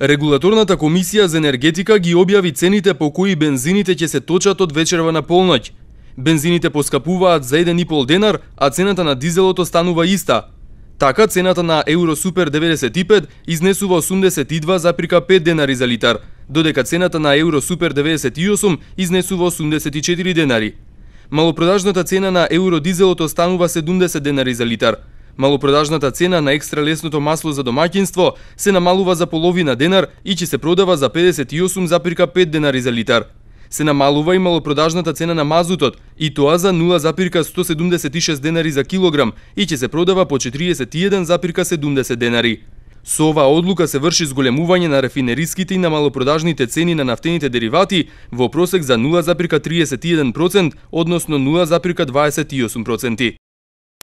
Регулаторната комисија за енергетика ги објави цените по кои бензините ќе се точат од вечерва на полноќ. Бензините поскапуваат за 1,5 денар, а цената на дизелото станува иста. Така цената на Евросупер 95 изнесува 82,5 денари за литар, додека цената на Евросупер 98 изнесува 84 денари. Малопродажната цена на дизелото станува 70 денари за литар – Малопродажната цена на екстра лесното масло за домаќинство се намалува за половина денар и ќе се продава за 58,5 денари за литар. Се намалува и малопродажната цена на мазутот, и тоа за 0,176 денари за килограм и ќе се продава по 41,70 денари. Со оваа одлука се врши зголемување на рафинериските и на малопродажните цени на нафтените деривати во просек за 0,31%, односно 0,28%.